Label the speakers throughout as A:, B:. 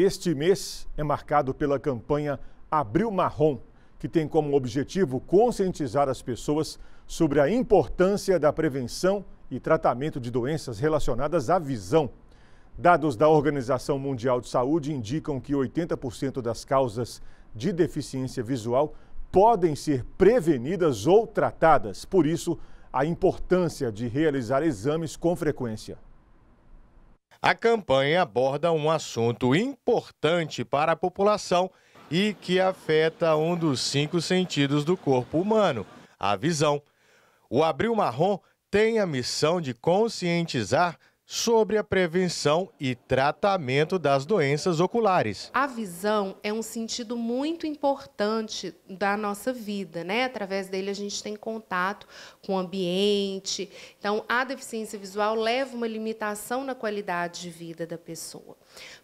A: Este mês é marcado pela campanha Abril Marrom, que tem como objetivo conscientizar as pessoas sobre a importância da prevenção e tratamento de doenças relacionadas à visão. Dados da Organização Mundial de Saúde indicam que 80% das causas de deficiência visual podem ser prevenidas ou tratadas. Por isso, a importância de realizar exames com frequência. A campanha aborda um assunto importante para a população e que afeta um dos cinco sentidos do corpo humano, a visão. O Abril Marrom tem a missão de conscientizar sobre a prevenção e tratamento das doenças oculares.
B: A visão é um sentido muito importante da nossa vida, né? Através dele a gente tem contato com o ambiente. Então, a deficiência visual leva uma limitação na qualidade de vida da pessoa.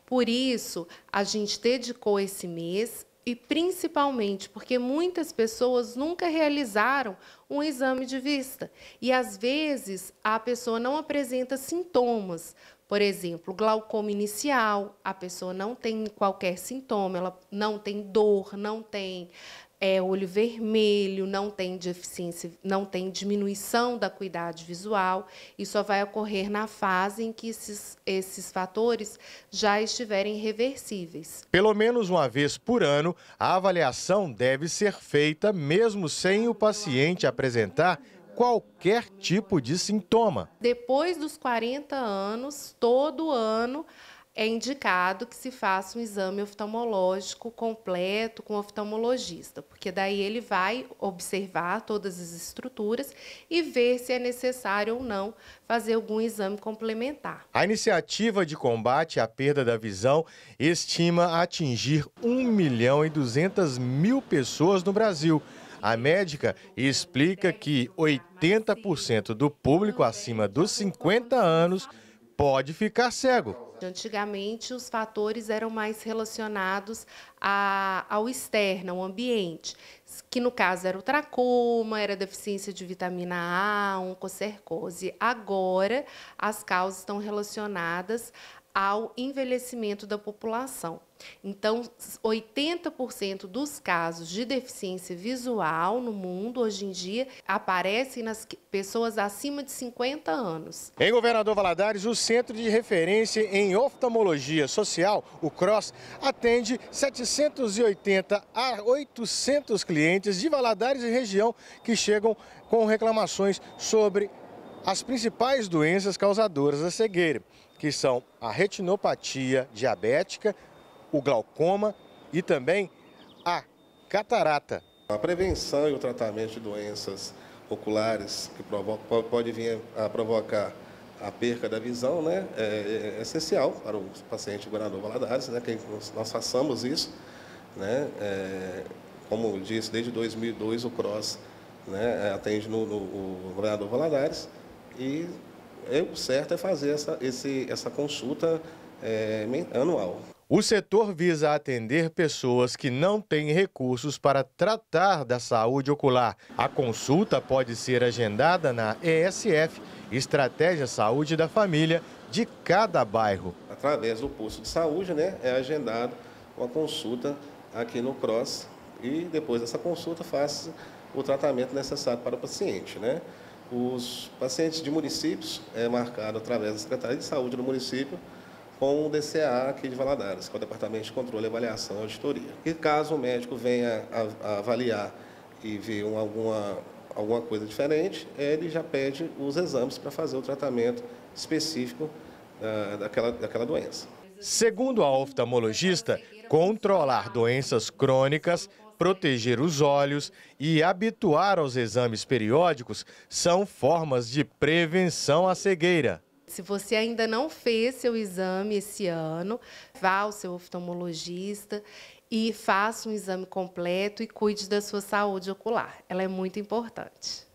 B: Por isso, a gente dedicou esse mês e principalmente porque muitas pessoas nunca realizaram um exame de vista. E, às vezes, a pessoa não apresenta sintomas. Por exemplo, glaucoma inicial, a pessoa não tem qualquer sintoma, ela não tem dor, não tem é, olho vermelho, não tem deficiência, não tem diminuição da acuidade visual, e só vai ocorrer na fase em que esses, esses fatores já estiverem reversíveis.
A: Pelo menos uma vez por ano, a avaliação deve ser feita mesmo sem o paciente apresentar apresentar qualquer tipo de sintoma.
B: Depois dos 40 anos, todo ano é indicado que se faça um exame oftalmológico completo com o oftalmologista, porque daí ele vai observar todas as estruturas e ver se é necessário ou não fazer algum exame complementar.
A: A iniciativa de combate à perda da visão estima atingir 1 milhão e 200 mil pessoas no Brasil. A médica explica que 80% do público acima dos 50 anos pode ficar cego.
B: Antigamente, os fatores eram mais relacionados a, ao externo, ao ambiente, que no caso era o tracoma, era deficiência de vitamina A, oncocercose. Agora, as causas estão relacionadas ao envelhecimento da população. Então, 80% dos casos de deficiência visual no mundo hoje em dia aparecem nas pessoas acima de 50 anos.
A: Em Governador Valadares, o Centro de Referência em Oftalmologia Social, o CROSS, atende 780 a 800 clientes de Valadares e região que chegam com reclamações sobre as principais doenças causadoras da cegueira, que são a retinopatia diabética,
C: o glaucoma e também a catarata. A prevenção e o tratamento de doenças oculares que provocam, pode vir a provocar a perca da visão né, é, é, é essencial para o paciente governador Valadares, né, que nós façamos isso. Né, é, como disse, desde 2002 o CROSS né, atende no, no, no governador Valadares. E é, o certo é fazer essa, esse, essa consulta é, anual.
A: O setor visa atender pessoas que não têm recursos para tratar da saúde ocular. A consulta pode ser agendada na ESF, Estratégia Saúde da Família, de cada bairro.
C: Através do posto de saúde, né, é agendado uma consulta aqui no CROSS e depois dessa consulta faz o tratamento necessário para o paciente, né? Os pacientes de municípios é marcado através da Secretaria de Saúde do município com o DCA aqui de Valadares, que é o Departamento de Controle, Avaliação e Auditoria. E caso o médico venha a, a avaliar e ver um, alguma, alguma coisa diferente, ele já pede os exames para fazer o tratamento específico ah, daquela, daquela doença. Segundo a oftalmologista,
A: controlar doenças crônicas proteger os olhos e habituar aos exames periódicos são formas de prevenção à cegueira.
B: Se você ainda não fez seu exame esse ano, vá ao seu oftalmologista e faça um exame completo e cuide da sua saúde ocular. Ela é muito importante.